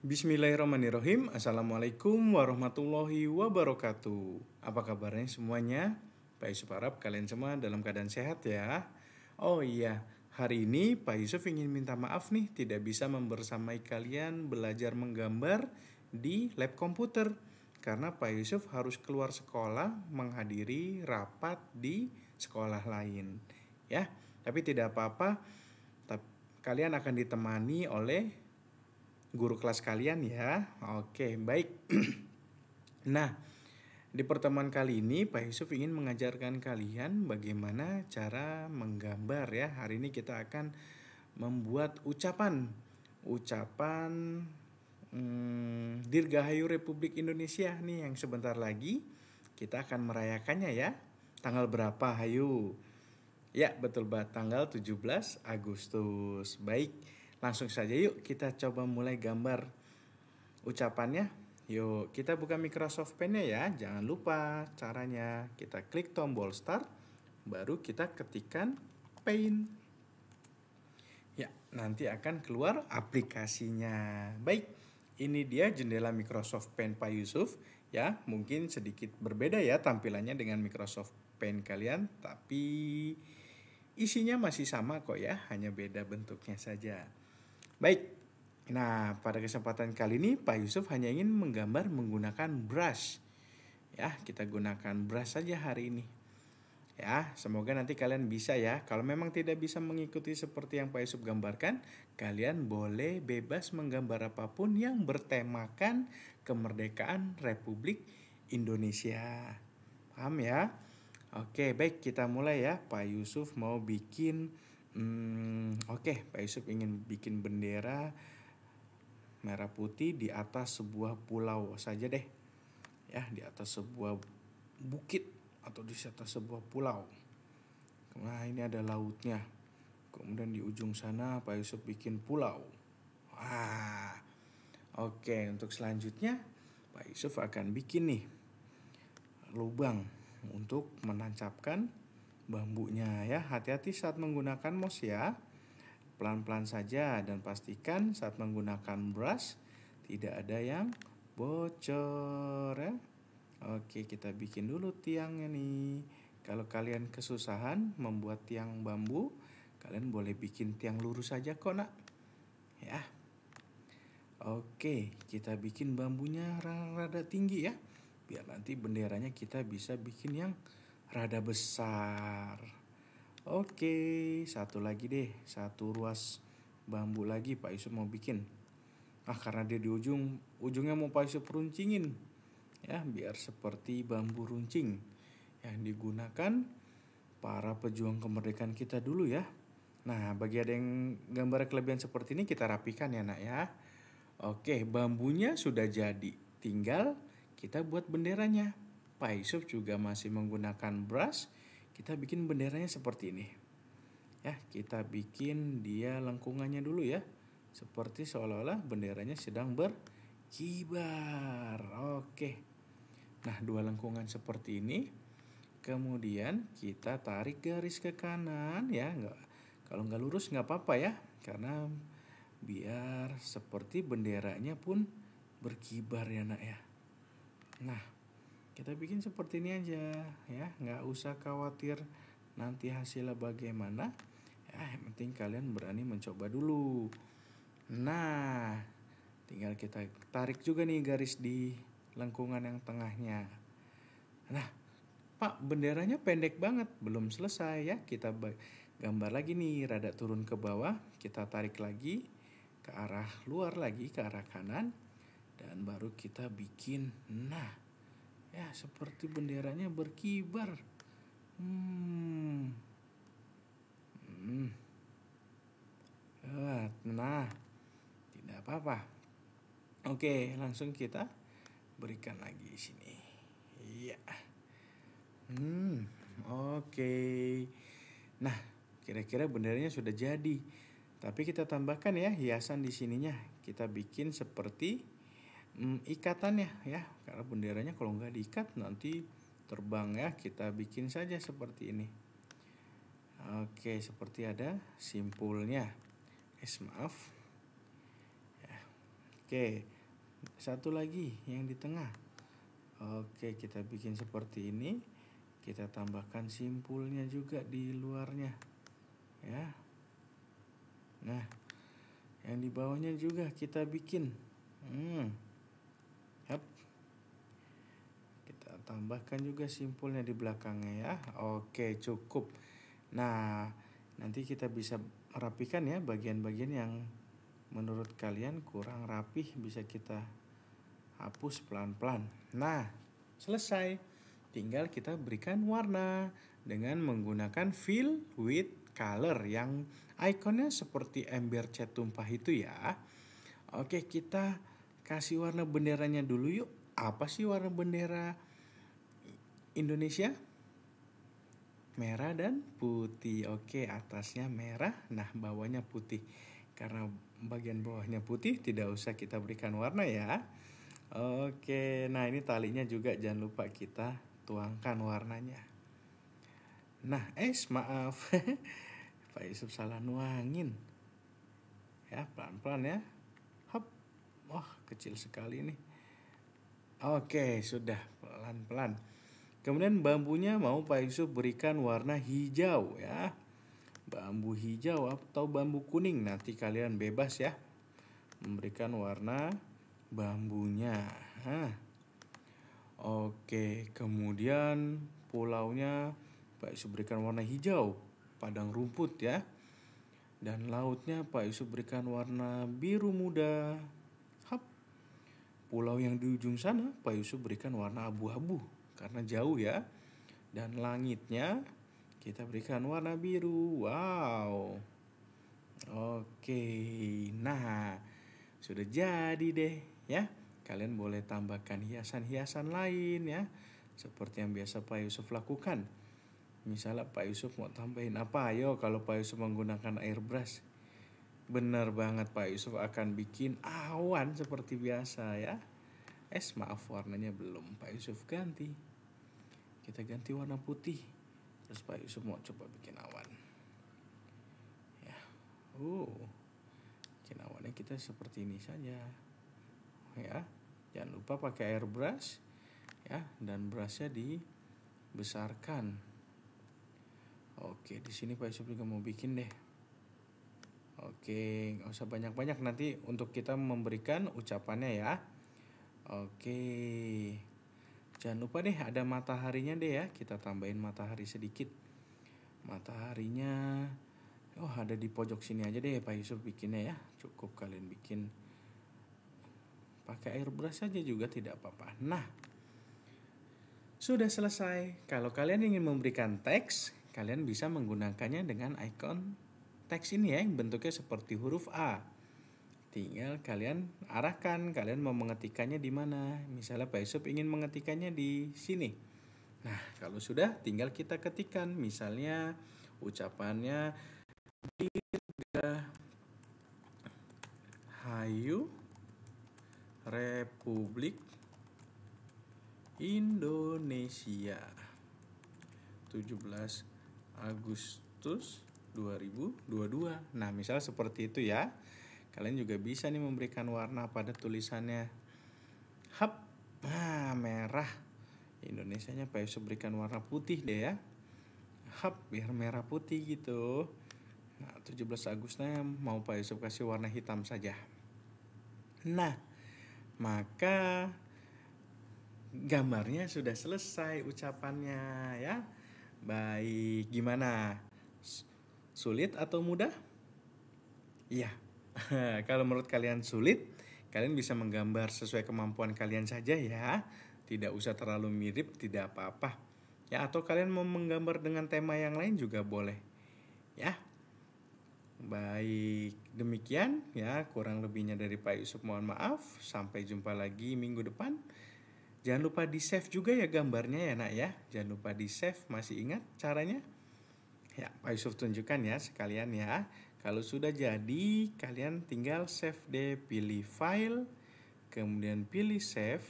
Bismillahirrahmanirrahim. Assalamualaikum warahmatullahi wabarakatuh. Apa kabarnya semuanya? Pak Yusuf harap kalian semua dalam keadaan sehat ya. Oh iya, hari ini Pak Yusuf ingin minta maaf nih tidak bisa membersamai kalian belajar menggambar di lab komputer. Karena Pak Yusuf harus keluar sekolah menghadiri rapat di sekolah lain. Ya, tapi tidak apa-apa. Kalian akan ditemani oleh guru kelas kalian ya. Oke, baik. nah, di pertemuan kali ini Pak Yusuf ingin mengajarkan kalian bagaimana cara menggambar ya. Hari ini kita akan membuat ucapan ucapan hmm, Dirgahayu Republik Indonesia nih yang sebentar lagi kita akan merayakannya ya. Tanggal berapa, Hayu? Ya, betul banget, Tanggal 17 Agustus. Baik. Langsung saja yuk kita coba mulai gambar ucapannya. Yuk kita buka Microsoft paint ya. Jangan lupa caranya. Kita klik tombol Start, baru kita ketikkan Paint. Ya, nanti akan keluar aplikasinya. Baik, ini dia jendela Microsoft Paint Pak Yusuf. Ya, mungkin sedikit berbeda ya tampilannya dengan Microsoft Paint kalian, tapi isinya masih sama kok ya, hanya beda bentuknya saja. Baik, nah pada kesempatan kali ini Pak Yusuf hanya ingin menggambar menggunakan brush. Ya, kita gunakan brush saja hari ini. Ya, semoga nanti kalian bisa ya. Kalau memang tidak bisa mengikuti seperti yang Pak Yusuf gambarkan, kalian boleh bebas menggambar apapun yang bertemakan kemerdekaan Republik Indonesia. Paham ya? Oke, baik kita mulai ya. Pak Yusuf mau bikin Hmm, Oke, okay, Pak Yusuf ingin bikin bendera merah putih di atas sebuah pulau saja deh. Ya, di atas sebuah bukit atau di atas sebuah pulau. Nah, ini ada lautnya. Kemudian di ujung sana Pak Yusuf bikin pulau. Wah. Oke, untuk selanjutnya Pak Yusuf akan bikin nih lubang untuk menancapkan bambunya ya. Hati-hati saat menggunakan mos ya. Pelan-pelan saja dan pastikan saat menggunakan brush tidak ada yang bocor ya. Oke, kita bikin dulu tiangnya nih. Kalau kalian kesusahan membuat tiang bambu, kalian boleh bikin tiang lurus saja kok, Nak. Ya. Oke, kita bikin bambunya rada tinggi ya. Biar nanti benderanya kita bisa bikin yang rada besar. Oke, satu lagi deh, satu ruas bambu lagi Pak Yusuf mau bikin. Ah, karena dia di ujung, ujungnya mau Pak Yusuf runcingin. Ya, biar seperti bambu runcing yang digunakan para pejuang kemerdekaan kita dulu ya. Nah, bagi ada yang gambar kelebihan seperti ini kita rapikan ya nak ya. Oke, bambunya sudah jadi. Tinggal kita buat benderanya. Pak Yusuf juga masih menggunakan brush, kita bikin benderanya seperti ini. Ya, kita bikin dia lengkungannya dulu ya. Seperti seolah-olah benderanya sedang berkibar. Oke. Nah, dua lengkungan seperti ini. Kemudian kita tarik garis ke kanan ya. Enggak, kalau nggak lurus nggak apa-apa ya. Karena biar seperti benderanya pun berkibar ya nak ya. Nah, kita bikin seperti ini aja ya nggak usah khawatir nanti hasilnya bagaimana ya yang penting kalian berani mencoba dulu nah tinggal kita tarik juga nih garis di lengkungan yang tengahnya nah pak benderanya pendek banget belum selesai ya kita gambar lagi nih rada turun ke bawah kita tarik lagi ke arah luar lagi ke arah kanan dan baru kita bikin nah Ya, seperti benderanya berkibar. Hmm. Hmm. Nah, tidak apa-apa. Oke, langsung kita berikan lagi di sini. Iya. Hmm, oke. Nah, kira-kira benderanya sudah jadi. Tapi kita tambahkan ya hiasan di sininya. Kita bikin seperti hmm, ikatannya ya karena benderanya kalau nggak diikat nanti terbang ya kita bikin saja seperti ini oke seperti ada simpulnya es maaf ya. oke satu lagi yang di tengah oke kita bikin seperti ini kita tambahkan simpulnya juga di luarnya ya nah yang di bawahnya juga kita bikin hmm tambahkan juga simpulnya di belakangnya ya. Oke, cukup. Nah, nanti kita bisa merapikan ya bagian-bagian yang menurut kalian kurang rapih bisa kita hapus pelan-pelan. Nah, selesai. Tinggal kita berikan warna dengan menggunakan fill with color yang ikonnya seperti ember cat tumpah itu ya. Oke, kita kasih warna benderanya dulu yuk. Apa sih warna bendera? Indonesia merah dan putih. Oke, atasnya merah, nah bawahnya putih. Karena bagian bawahnya putih, tidak usah kita berikan warna ya. Oke, nah ini talinya juga jangan lupa kita tuangkan warnanya. Nah, eh maaf. Pak Yusuf salah nuangin. Ya, pelan-pelan ya. Hop. Wah, kecil sekali ini. Oke, sudah pelan-pelan. Kemudian bambunya mau Pak Yusuf berikan warna hijau ya. Bambu hijau atau bambu kuning nanti kalian bebas ya. Memberikan warna bambunya. Hah. Oke, kemudian pulaunya Pak Yusuf berikan warna hijau, padang rumput ya. Dan lautnya Pak Yusuf berikan warna biru muda. Hap. Pulau yang di ujung sana Pak Yusuf berikan warna abu-abu karena jauh ya. Dan langitnya kita berikan warna biru. Wow. Oke. Nah, sudah jadi deh ya. Kalian boleh tambahkan hiasan-hiasan lain ya. Seperti yang biasa Pak Yusuf lakukan. Misalnya Pak Yusuf mau tambahin apa? Ayo kalau Pak Yusuf menggunakan airbrush. Benar banget Pak Yusuf akan bikin awan seperti biasa ya. Es eh, maaf warnanya belum Pak Yusuf ganti kita ganti warna putih terus Pak Yusuf coba bikin awan ya oh bikin awannya kita seperti ini saja ya jangan lupa pakai airbrush ya dan brushnya dibesarkan oke di sini Pak Yusuf juga mau bikin deh oke nggak usah banyak-banyak nanti untuk kita memberikan ucapannya ya oke Jangan lupa deh ada mataharinya deh ya. Kita tambahin matahari sedikit. Mataharinya oh ada di pojok sini aja deh Pak Yusuf bikinnya ya. Cukup kalian bikin pakai airbrush saja juga tidak apa-apa. Nah, sudah selesai. Kalau kalian ingin memberikan teks, kalian bisa menggunakannya dengan icon teks ini ya yang bentuknya seperti huruf A tinggal kalian arahkan kalian mau mengetikannya di mana misalnya Pak Yusuf ingin mengetikannya di sini nah kalau sudah tinggal kita ketikkan misalnya ucapannya Hayu Republik Indonesia 17 Agustus 2022 nah misalnya seperti itu ya Kalian juga bisa nih memberikan warna pada tulisannya. Hap, nah merah. Indonesia nya, Pak Yusuf berikan warna putih deh ya. Hap, biar merah putih gitu. Nah, 17 nya mau Pak Yusuf kasih warna hitam saja. Nah, maka gambarnya sudah selesai ucapannya ya. Baik, gimana? Sulit atau mudah? Iya, Kalau menurut kalian sulit, kalian bisa menggambar sesuai kemampuan kalian saja ya. Tidak usah terlalu mirip, tidak apa-apa. Ya, atau kalian mau menggambar dengan tema yang lain juga boleh. Ya. Baik, demikian ya kurang lebihnya dari Pak Yusuf mohon maaf. Sampai jumpa lagi minggu depan. Jangan lupa di save juga ya gambarnya ya nak ya. Jangan lupa di save, masih ingat caranya? Ya, Pak Yusuf tunjukkan ya sekalian ya. Kalau sudah jadi, kalian tinggal save deh, pilih file, kemudian pilih save,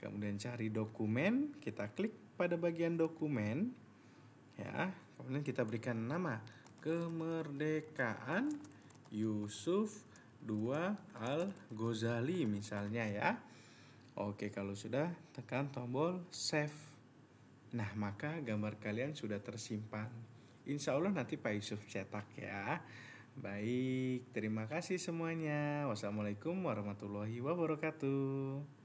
kemudian cari dokumen, kita klik pada bagian dokumen, ya, kemudian kita berikan nama kemerdekaan Yusuf II Al Ghazali misalnya ya. Oke, kalau sudah tekan tombol save. Nah, maka gambar kalian sudah tersimpan. Insya Allah nanti Pak Yusuf cetak ya. Baik, terima kasih semuanya. Wassalamualaikum warahmatullahi wabarakatuh.